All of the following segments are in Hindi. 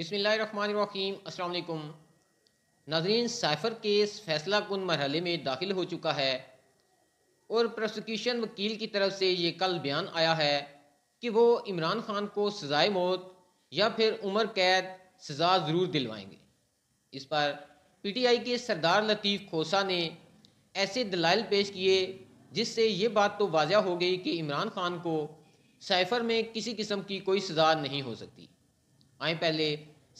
बिसमीम अल्लाम नाजरीन साइफर केस फैसला कन मरहले में दाखिल हो चुका है और प्रोसिक्यूशन वकील की तरफ से ये कल बयान आया है कि वो इमरान खान को सजाए मौत या फिर उम्र कैद सजा ज़रूर दिलवाएंगे इस पर पी टी आई के सरदार लतीफ़ खोसा ने ऐसे दलाइल पेश किए जिससे ये बात तो वाजह हो गई कि इमरान खान को साइफर में किसी किस्म की कोई सजा नहीं हो सकती आए पहले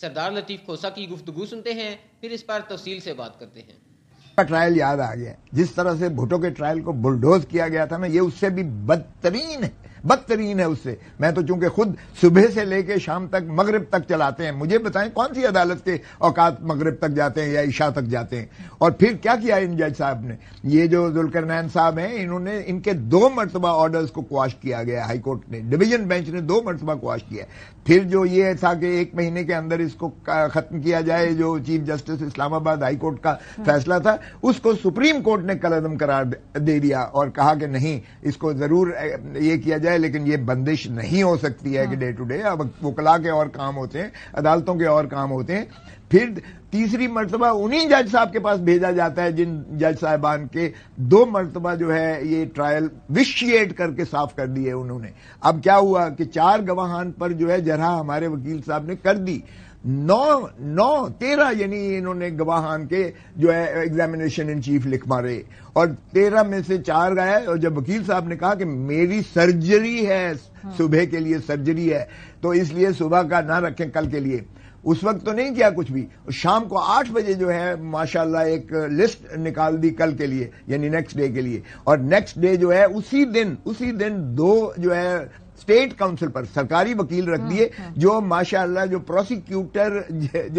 सरदार लतीफ़ खोसा की गुफ्तगु सुनते हैं फिर इस पर तफसील से बात करते हैं ट्रायल याद आ गया जिस तरह से भुटो के ट्रायल को बुलडोज किया गया था ना ये उससे भी बदतरीन है बदतरीन है उससे मैं तो चूंकि खुद सुबह से लेके शाम तक मगरब तक चलाते हैं मुझे बताएं कौन सी अदालत के औकात मगरब तक जाते हैं या ईशा तक जाते हैं और फिर क्या किया इन जज साहब ने ये जो जुलकर नैन साहब हैं इन्होंने इनके दो मरतबा ऑर्डर्स को क्वाश किया गया हाईकोर्ट ने डिवीजन बेंच ने दो मरतबा क्वाश किया फिर जो ये था कि एक महीने के अंदर इसको खत्म किया जाए जो चीफ जस्टिस इस्लामाबाद हाईकोर्ट का हाँ। फैसला था उसको सुप्रीम कोर्ट ने कलदम करार दे दिया और कहा कि नहीं इसको जरूर ये किया जाए जाए लेकिन ये बंदिश नहीं हो सकती है कि डे टू डे अब वकला के और काम होते हैं अदालतों के और काम होते हैं फिर तीसरी मरतबा उन्हीं जज साहब के पास भेजा जाता है जिन जज साहबान के दो मरतबा जो है ये ट्रायल विशिएट करके साफ कर दिए उन्होंने अब क्या हुआ कि चार गवाहान पर जो है जरा हमारे वकील साहब ने कर दी नौ नौ तेरह यानी इन्होंने गवाहान के जो है एग्जामिनेशन इन चीफ लिख मारे और तेरह में से चार गए और जब वकील साहब ने कहा कि मेरी सर्जरी है हाँ। सुबह के लिए सर्जरी है तो इसलिए सुबह का ना रखें कल के लिए उस वक्त तो नहीं किया कुछ भी शाम को आठ बजे जो है माशाल्लाह एक लिस्ट निकाल दी कल के लिए यानी नेक्स्ट डे के लिए और नेक्स्ट डे जो है उसी दिन उसी दिन दो जो है स्टेट काउंसिल पर सरकारी वकील रख दिए हाँ, हाँ। जो माशाल्लाह जो प्रोसिक्यूटर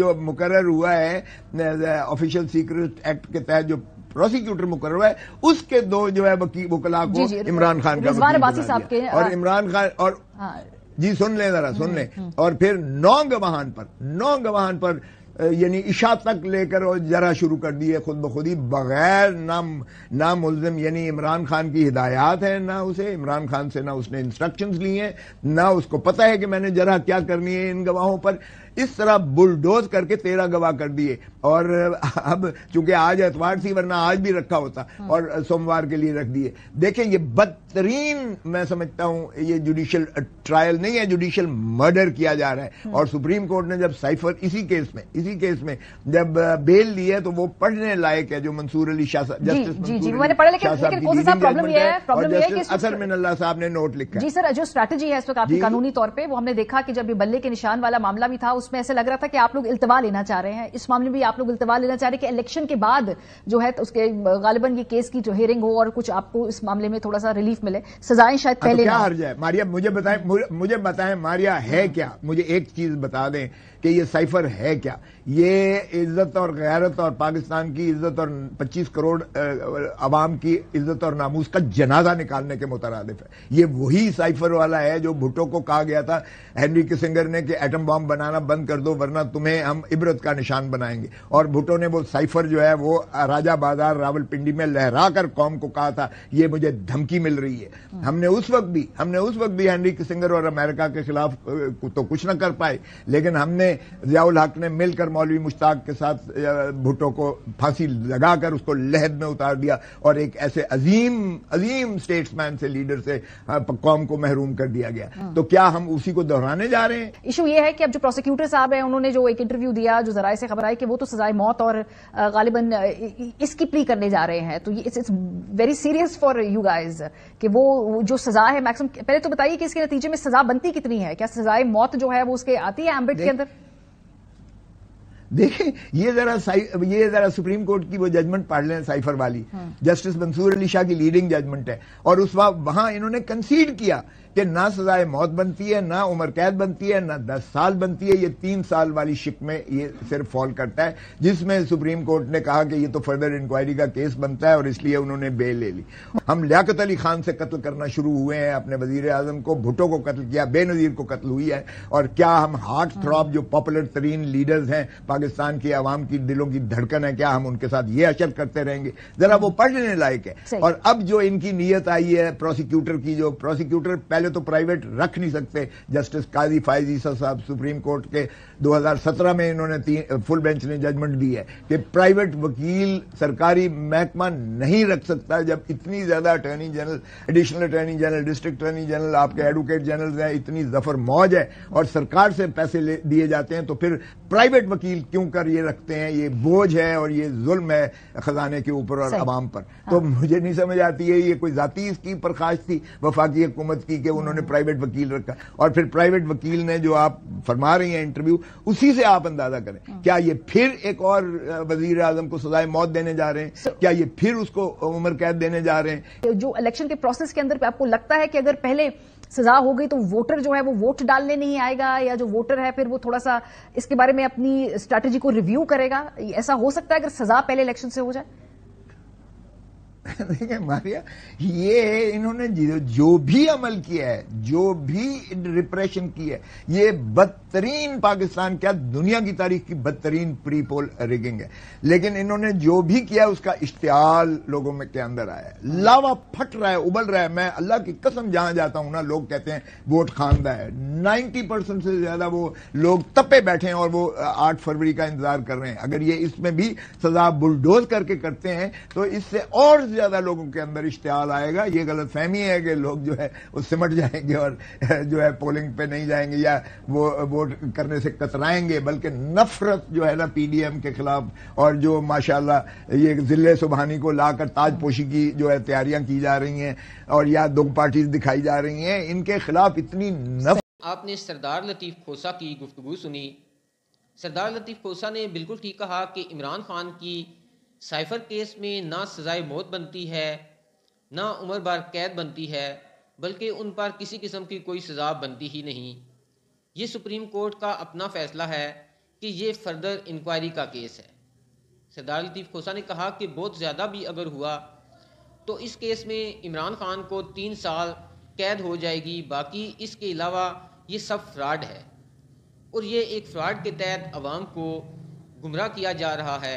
जो मुकर्र हुआ है ऑफिशियल सीक्रेट एक्ट के तहत जो प्रोसिक्यूटर मुकर हुआ है उसके दो जो है वकला को इमरान खान का और हाँ। इमरान खान और जी सुन लें जरा सुन हम्म, लें हम्म। और फिर नौ गवाहान पर नौ गवाहान पर यानी इशा तक लेकर और जरा शुरू कर दी है खुद ब खुद ही बगैर ना ना मुलम यानी इमरान खान की हिदायत है ना उसे इमरान खान से ना उसने इंस्ट्रक्शंस ली हैं ना उसको पता है कि मैंने जरा क्या करनी है इन गवाहों पर इस तरह बुलडोज करके तेरह गवाह कर दिए और अब चूंकि आज एतवार थी वरना आज भी रखा होता हम्म। और सोमवार के लिए रख दिए देखें ये बदतरीन मैं समझता हूं ये जुडिशियल ट्रायल नहीं है जुडिशियल मर्डर किया जा रहा है हम्म। और सुप्रीम कोर्ट ने जब साइफर इसी केस में इसी इसी केस में जब बेल ली है तो वो पढ़ने लायक है जो मंसूर अली शाह जस्टिस जी, जी, मैंने पढ़ा लेकिन, लेकिन प्रॉब्लम प्रॉब्लम ये है असर मिनल्ला साहब ने नोट लिखा जी सर जो स्ट्रैटेजी है इस वक्त आपकी कानूनी तौर पर वो हमने देखा कि जब ये बल्ले के निशान वाला मामला भी था उसमें ऐसा लग रहा था कि आप लोग इल्तवा लेना चाह रहे हैं इस मामले में भी आप लोग इल्तवा लेना चाह रहे हैं कि इलेक्शन के बाद जो है तो उसके गालिबन ये केस की जो हेयरिंग हो और कुछ आपको इस मामले में थोड़ा सा रिलीफ मिले सजाएं शायद हाँ, तो पहले क्या हर जाए मारिया मुझे बताएं मुझे बताएं मारिया है क्या मुझे एक चीज बता दें कि ये साइफर है क्या ये इज्जत और गैरत और पाकिस्तान की इज्जत और 25 करोड़ अवाम की इज्जत और नामूस का जनाजा निकालने के मुतरद है ये वही साइफर वाला है जो भुट्टो को कहा गया था हेनरी किसिंगर ने कि एटम बॉम्ब बनाना बंद कर दो वरना तुम्हें हम इबरत का निशान बनाएंगे और भुट्टो ने वो साइफर जो है वो राजा बाजार रावलपिंडी में लहरा कर कौम को कहा था ये मुझे धमकी मिल रही है हमने उस वक्त भी हमने उस वक्त भी हेनरी किसिंगर और अमेरिका के खिलाफ तो कुछ ना कर पाए लेकिन हमने जियाउल हक ने मिलकर मौलवी मुश्ताक के साथ भुट्टो को फांसी लगाकर उसको लहद में उतार दिया और एक ऐसे अजीम अजीम स्टेट्समैन से लीडर से हाँ, कौम को महरूम कर दिया गया हाँ। तो क्या हम उसी को दोहराने जा रहे हैं इशू यह है कि अब जो प्रोसिक्यूटर साहब है उन्होंने जो एक इंटरव्यू दिया जो जराये से खबर आई कि वो तो सजाए मौत और गालिबन इसकी प्ली करने जा रहे हैं तो it's very serious for you guys कि वो जो सजा है मैक्सिमम पहले तो बताइए कि इसके नतीजे में सजा बनती कितनी है क्या सजाए मौत जो है वो उसके आती है एम्बिट के अंदर देखें ये जरा ये जरा सुप्रीम कोर्ट की वो जजमेंट पढ़ लें साइफर वाली हम्म। जस्टिस मंसूर अली शाह की लीडिंग जजमेंट है और उस वहां इन्होंने कंसीड किया कि ना सजाए मौत बनती है ना उम्र कैद बनती है ना दस साल बनती है ये तीन साल वाली शिक में ये सिर्फ फॉल करता है जिसमें सुप्रीम कोर्ट ने कहा कि ये तो फर्दर इंक्वायरी का केस बनता है और इसलिए उन्होंने बेल ले ली हम लियाकत अली खान से कत्ल करना शुरू हुए हैं अपने वजीर आजम को भुटो को कत्ल किया बेनजीर को कत्ल हुई है और क्या हम हार्ट थ्रॉप जो पॉपुलर तरीन लीडर्स हैं पाकिस्तान की आवाम की दिलों की धड़कन है क्या हम उनके साथ ये अशर करते रहेंगे जरा वो पढ़ने लायक है और अब जो इनकी नीयत आई है प्रोसिक्यूटर की जो प्रोसिक्यूटर पहले तो प्राइवेट रख नहीं सकते जस्टिस काजी फायजी साहब सुप्रीम कोर्ट के 2017 में इन्होंने फुल बेंच ने जजमेंट दी है कि प्राइवेट वकील सरकारी महकमा नहीं रख सकता जब इतनी ज्यादा attorney general additional attorney general district attorney general आपके एडवोकेट जनरल हैं इतनी जफर मौज है और सरकार से पैसे दिए जाते हैं तो फिर प्राइवेट वकील क्यों कर ये रखते हैं ये बोझ है और ये जुल्म है खजाने के ऊपर और आवाम पर हाँ। तो मुझे नहीं समझ आती है ये कोई जाती इसकी प्रकाश थी वफाकी हुकूमत की कि उन्होंने प्राइवेट वकील रखा और फिर प्राइवेट वकील ने जो आप फरमा रही हैं इंटरव्यू उसी से आप अंदाजा करें हाँ। क्या ये फिर एक और वजीर आजम को सजाए मौत देने जा रहे हैं क्या ये फिर उसको उम्र कैद देने जा रहे हैं जो इलेक्शन के प्रोसेस के अंदर आपको लगता है कि अगर पहले सजा हो गई तो वोटर जो है वो वोट डालने नहीं आएगा या जो वोटर है फिर वो थोड़ा सा इसके बारे में अपनी स्ट्रैटेजी को रिव्यू करेगा ऐसा हो सकता है अगर सजा पहले इलेक्शन से हो जाए मारिया ये इन्होंने जो भी अमल किया है जो भी रिप्रेशन किया है ये बदतरीन पाकिस्तान क्या दुनिया की तारीख की बदतरीन प्री पोल रिगिंग है लेकिन इन्होंने जो भी किया उसका इश्तियाल लोगों में के अंदर आया है लावा फट रहा है उबल रहा है मैं अल्लाह की कसम जहां जाता हूं ना लोग कहते हैं वोट खानदा है नाइन्टी परसेंट से ज्यादा वो लोग तपे बैठे हैं और वो आठ फरवरी का इंतजार कर रहे हैं अगर ये इसमें भी सजा बुलडोज करके करते हैं तो इससे और ज्यादा लोगों के अंदर इश्तेहाल आएगा ये गलत फहमी है कि लोग जो है वो सिमट जाएंगे और जो है पोलिंग पे नहीं जाएंगे या वो वोट करने से कतराएंगे बल्कि नफरत जो है ना पीडीएम के खिलाफ और जो माशाल्लाह ये जिले सुबहानी को लाकर ताजपोशी की जो है तैयारियां की जा रही हैं और या दो पार्टी दिखाई जा रही हैं इनके खिलाफ इतनी नफ आपने सरदार लतीफ खोसा की गुफ्तु सुनी सरदार लतीफ खोसा ने बिल्कुल ठीक कहा कि इमरान खान की साइफर केस में ना सजाए मौत बनती है ना उम्र बार कैद बनती है बल्कि उन पर किसी किस्म की कोई सज़ा बनती ही नहीं ये सुप्रीम कोर्ट का अपना फ़ैसला है कि ये फर्दर इंक्वायरी का केस है सरदार लतीफ़ खोसा ने कहा कि बहुत ज़्यादा भी अगर हुआ तो इस केस में इमरान खान को तीन साल कैद हो जाएगी बाकी इसके अलावा ये सब फ्रॉड है और ये एक फ्रॉड के तहत आवाम को गुमराह किया जा रहा है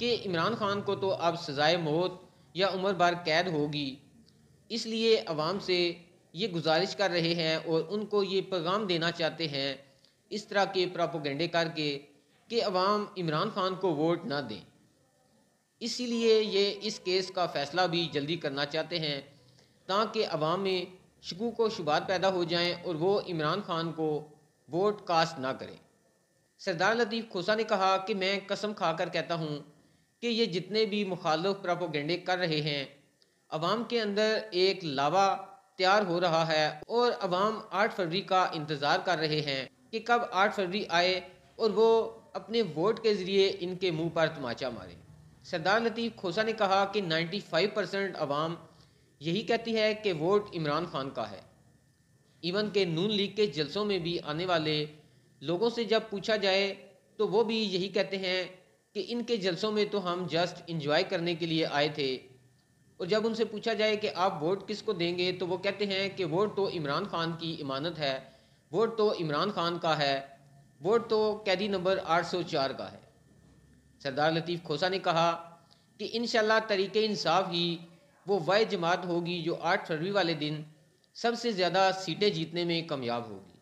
कि इमरान खान को तो अब सज़ाए मौत या उम्र भर कैद होगी इसलिए आवाम से ये गुजारिश कर रहे हैं और उनको ये पैगाम देना चाहते हैं इस तरह के प्रापोगेंडे करके कि अवाम इमरान खान को वोट ना दें इसीलिए ये इस केस का फ़ैसला भी जल्दी करना चाहते हैं ताकि अवाम में शकूक व शुबात पैदा हो जाएं और वो इमरान खान को वोट कास्ट ना करें सरदार लतीफ़ खोसा ने कहा कि मैं कसम खाकर कहता हूँ कि ये जितने भी मुखालफ प्रापोगेंडे कर रहे हैं अवाम के अंदर एक लावा तैयार हो रहा है और अवाम आठ फरवरी का इंतज़ार कर रहे हैं कि कब आठ फरवरी आए और वो अपने वोट के ज़रिए इनके मुंह पर तमाचा मारे सरदार लतीफ़ खोसा ने कहा कि 95 परसेंट अवाम यही कहती है कि वोट इमरान खान का है इवन के नून लीग के जलसों में भी आने वाले लोगों से जब पूछा जाए तो वो भी यही कहते हैं कि इनके जलसों में तो हम जस्ट इंजॉय करने के लिए आए थे और जब उनसे पूछा जाए कि आप वोट किसको देंगे तो वो कहते हैं कि वोट तो इमरान खान की इमानत है वोट तो इमरान खान का है वोट तो कैदी नंबर 804 का है सरदार लतीफ़ खोसा ने कहा कि इन तरीक़ इंसाफ ही वो वह जमात होगी जो 8 फरवरी वाले दिन सबसे ज़्यादा सीटें जीतने में कामयाब होगी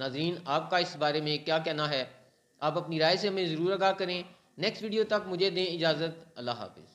नाजरीन आपका इस बारे में क्या कहना है आप अपनी राय से हमें ज़रूर आगा करें नेक्स्ट वीडियो तक मुझे दें इजाज़त अल्लाह हाफिज़